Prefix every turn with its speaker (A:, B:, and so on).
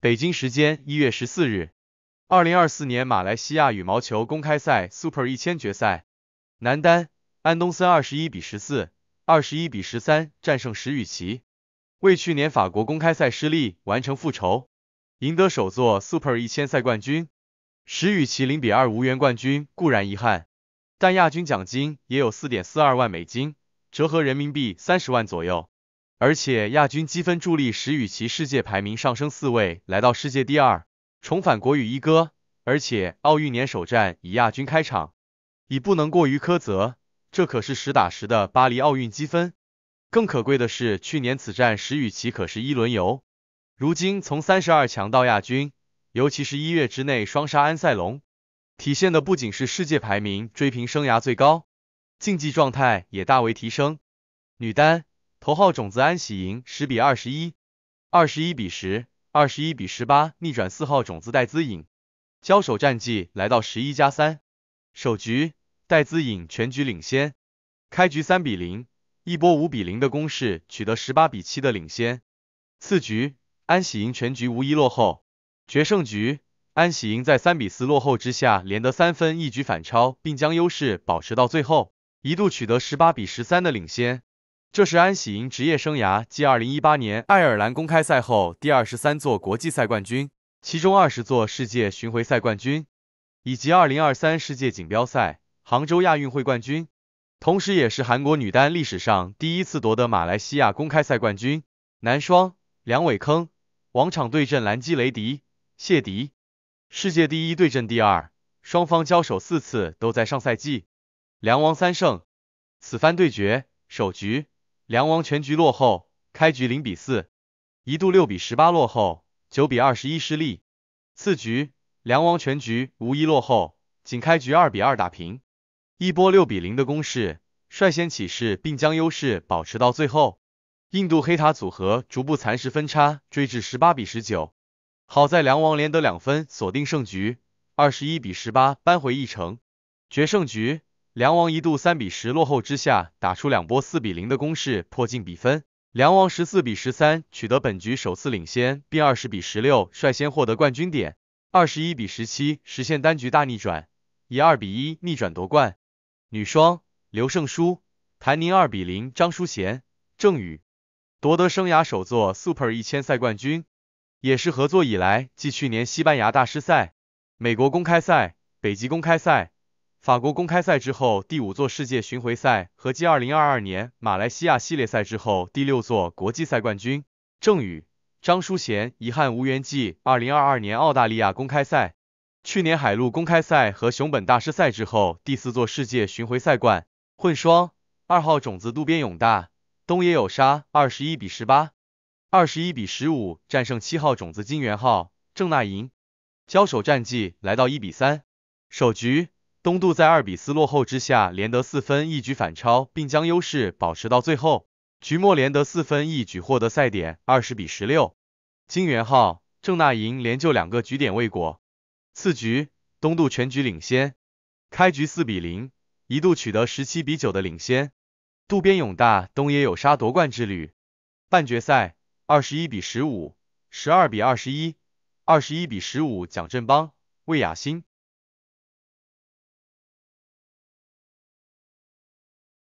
A: 北京时间一月十四日，二零二四年马来西亚羽毛球公开赛 Super 一千决赛，男单安东森二十一比十四、二十一比十三战胜石宇奇，为去年法国公开赛失利完成复仇，赢得首座 Super 一千赛冠军。石宇奇零比二无缘冠军固然遗憾，但亚军奖金也有四点四二万美金。折合人民币三十万左右，而且亚军积分助力石宇奇世界排名上升四位，来到世界第二，重返国羽一哥。而且奥运年首战以亚军开场，已不能过于苛责，这可是实打实的巴黎奥运积分。更可贵的是，去年此战石宇奇可是一轮游，如今从三十二强到亚军，尤其是一月之内双杀安塞龙，体现的不仅是世界排名追平生涯最高。竞技状态也大为提升。女单头号种子安喜莹十比二十一、二十一比十、二十一比十八逆转四号种子戴资颖，交手战绩来到十一加三。首局戴资颖全局领先，开局三比零，一波五比零的攻势取得十八比七的领先。次局安喜莹全局无一落后。决胜局安喜莹在三比四落后之下连得三分，一举反超，并将优势保持到最后。一度取得十八比十三的领先，这是安喜莹职业生涯继二零一八年爱尔兰公开赛后第二十三座国际赛冠军，其中二十座世界巡回赛冠军，以及二零二三世界锦标赛、杭州亚运会冠军，同时也是韩国女单历史上第一次夺得马来西亚公开赛冠军。男双，梁伟铿王昶对阵兰基雷迪谢迪，世界第一对阵第二，双方交手四次都在上赛季。梁王三胜，此番对决，首局梁王全局落后，开局零比四，一度六比十八落后，九比二十一失利。次局梁王全局无一落后，仅开局二比二打平，一波六比零的攻势率先起势，并将优势保持到最后。印度黑塔组合逐步蚕食分差，追至十八比十九。好在梁王连得两分，锁定胜局，二十一比十八扳回一城。决胜局。梁王一度三比十落后之下，打出两波四比零的攻势，迫近比分。梁王十四比十三取得本局首次领先，并二十比十六率先获得冠军点，二十一比十七实现单局大逆转，以二比一逆转夺冠。女双，刘胜书、谭宁二比零张淑贤、郑宇夺得生涯首座 Super 一千赛冠军，也是合作以来继去年西班牙大师赛、美国公开赛、北极公开赛。法国公开赛之后第五座世界巡回赛，和继二零二二年马来西亚系列赛之后第六座国际赛冠军。郑宇、张淑贤遗憾无缘继二零二二年澳大利亚公开赛、去年海陆公开赛和熊本大师赛之后第四座世界巡回赛冠。混双二号种子渡边勇大、东野有沙二十一比十八、二十一比十五战胜七号种子金元浩、郑娜银，交手战绩来到一比三。首局。东渡在二比四落后之下连得四分一举反超，并将优势保持到最后。局末连得四分一举获得赛点，二十比十六。金元昊、郑娜银连救两个局点未果。次局东渡全局领先，开局四比零，一度取得十七比九的领先。渡边勇大、东野有沙夺冠之旅。半决赛，二十一比十五，十二比二十一，二十一比十五。蒋振邦、魏亚新。